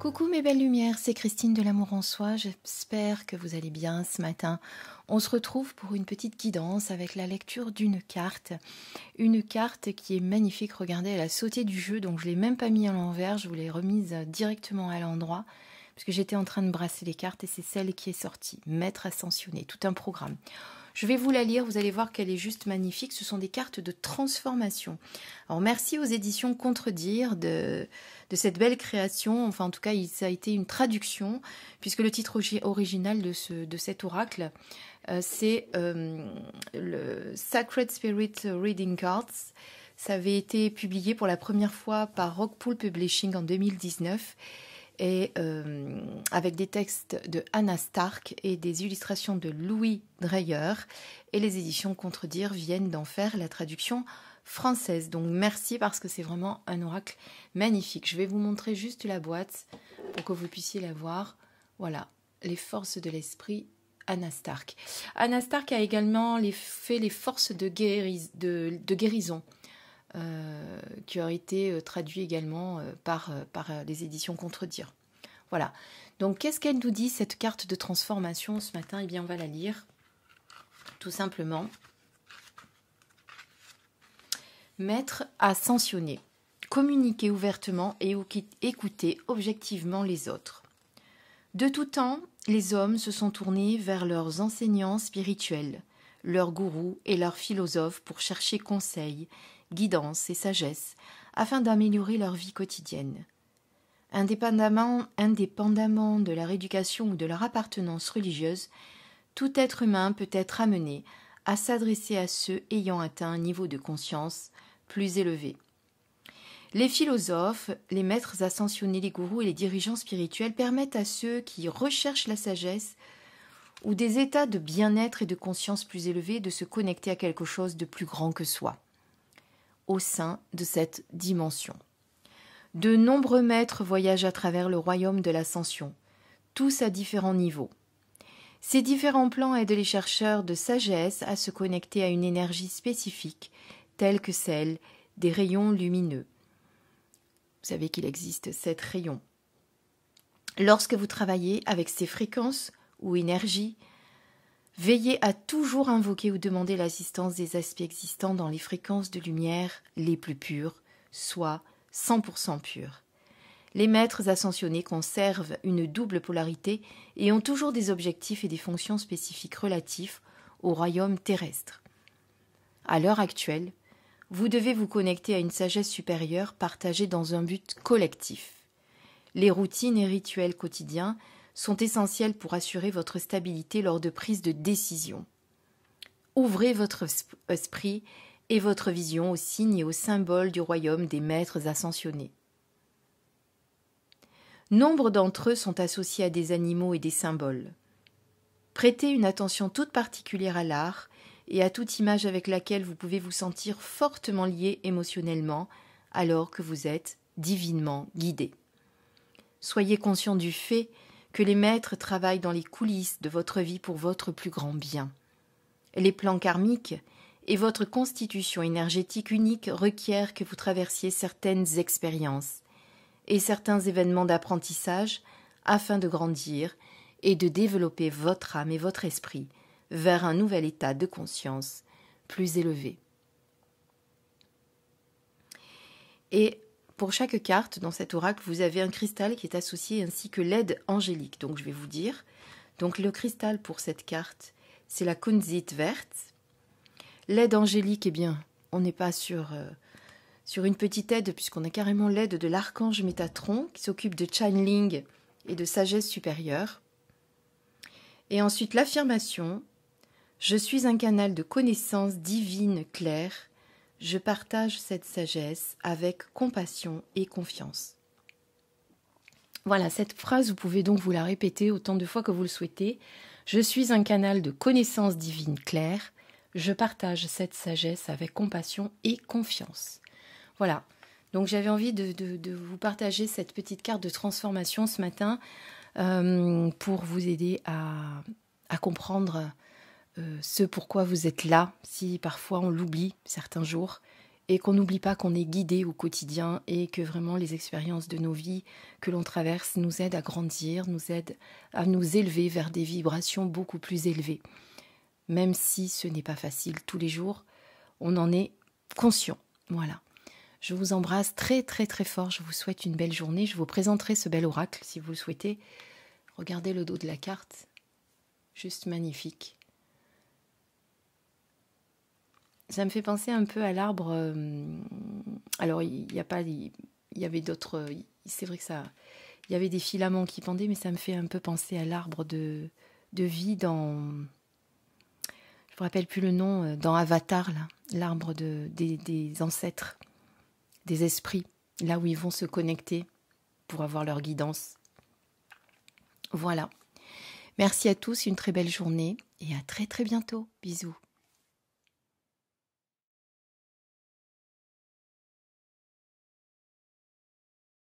Coucou mes belles lumières, c'est Christine de l'amour en soi, j'espère que vous allez bien ce matin. On se retrouve pour une petite guidance avec la lecture d'une carte. Une carte qui est magnifique, regardez, elle a sauté du jeu, donc je ne l'ai même pas mis à l'envers, je vous l'ai remise directement à l'endroit, puisque j'étais en train de brasser les cartes et c'est celle qui est sortie, Maître ascensionné, tout un programme. Je vais vous la lire, vous allez voir qu'elle est juste magnifique. Ce sont des cartes de transformation. Alors merci aux éditions Contredire de, cette belle création. Enfin, en tout cas, ça a été une traduction, puisque le titre original de, cet oracle, euh, c'est euh, le Sacred Spirit Reading Cards. Ça avait été publié pour la première fois par Rockpool Publishing en 2019 et euh, avec des textes de Anna Stark et des illustrations de Louis Dreyer. Et les éditions Contredire viennent d'en faire la traduction française. Donc merci parce que c'est vraiment un oracle magnifique. Je vais vous montrer juste la boîte pour que vous puissiez la voir. Voilà, les forces de l'esprit Anna Stark. Anna Stark a également fait les forces de guérison. Euh, qui aurait été euh, traduit également euh, par, par les éditions Contredire. Voilà. Donc qu'est-ce qu'elle nous dit cette carte de transformation ce matin Eh bien on va la lire tout simplement. Maître à sanctionner. Communiquer ouvertement et écouter objectivement les autres. De tout temps, les hommes se sont tournés vers leurs enseignants spirituels, leurs gourous et leurs philosophes pour chercher conseil guidance et sagesse afin d'améliorer leur vie quotidienne. Indépendamment, indépendamment de leur éducation ou de leur appartenance religieuse, tout être humain peut être amené à s'adresser à ceux ayant atteint un niveau de conscience plus élevé. Les philosophes, les maîtres ascensionnés, les gourous et les dirigeants spirituels permettent à ceux qui recherchent la sagesse ou des états de bien-être et de conscience plus élevés de se connecter à quelque chose de plus grand que soi au sein de cette dimension. De nombreux maîtres voyagent à travers le royaume de l'ascension, tous à différents niveaux. Ces différents plans aident les chercheurs de sagesse à se connecter à une énergie spécifique, telle que celle des rayons lumineux. Vous savez qu'il existe sept rayons. Lorsque vous travaillez avec ces fréquences ou énergies, Veillez à toujours invoquer ou demander l'assistance des aspects existants dans les fréquences de lumière les plus pures, soit 100% pures. Les maîtres ascensionnés conservent une double polarité et ont toujours des objectifs et des fonctions spécifiques relatifs au royaume terrestre. À l'heure actuelle, vous devez vous connecter à une sagesse supérieure partagée dans un but collectif. Les routines et rituels quotidiens sont essentiels pour assurer votre stabilité lors de prises de décision. Ouvrez votre euh, esprit et votre vision aux signes et aux symboles du royaume des maîtres ascensionnés. Nombre d'entre eux sont associés à des animaux et des symboles. Prêtez une attention toute particulière à l'art et à toute image avec laquelle vous pouvez vous sentir fortement lié émotionnellement alors que vous êtes divinement guidé. Soyez conscient du fait que les maîtres travaillent dans les coulisses de votre vie pour votre plus grand bien. Les plans karmiques et votre constitution énergétique unique requièrent que vous traversiez certaines expériences et certains événements d'apprentissage afin de grandir et de développer votre âme et votre esprit vers un nouvel état de conscience plus élevé. Et pour chaque carte dans cet oracle, vous avez un cristal qui est associé ainsi que l'aide angélique. Donc je vais vous dire. Donc le cristal pour cette carte, c'est la kunzite verte. L'aide angélique, eh bien, on n'est pas sur, euh, sur une petite aide puisqu'on a carrément l'aide de l'archange Métatron qui s'occupe de channeling et de sagesse supérieure. Et ensuite l'affirmation, je suis un canal de connaissance divine claire je partage cette sagesse avec compassion et confiance. Voilà, cette phrase, vous pouvez donc vous la répéter autant de fois que vous le souhaitez. Je suis un canal de connaissance divine claire. Je partage cette sagesse avec compassion et confiance. Voilà. Donc j'avais envie de, vous partager cette petite carte de transformation ce matin euh, pour vous aider à comprendre euh, ce pourquoi vous êtes là, si parfois on l'oublie certains jours, et qu'on n'oublie pas qu'on est guidé au quotidien et que vraiment les expériences de nos vies que l'on traverse nous aident à grandir, nous aident à nous élever vers des vibrations beaucoup plus élevées. Même si ce n'est pas facile tous les jours, on en est conscient. Voilà. Je vous embrasse très très très fort, je vous souhaite une belle journée, je vous présenterai ce bel oracle si vous le souhaitez. Regardez le dos de la carte, juste magnifique. Ça me fait penser un peu à l'arbre. Euh, alors, il n'y a pas. Il y, avait d'autres. C'est vrai que ça. Il y avait des filaments qui pendaient, mais ça me fait un peu penser à l'arbre de, vie dans. Je ne me rappelle plus le nom, euh, dans Avatar, là. L'arbre des ancêtres, des esprits, là où ils vont se connecter pour avoir leur guidance. Voilà. Merci à tous, une très belle journée et à très très bientôt. Bisous.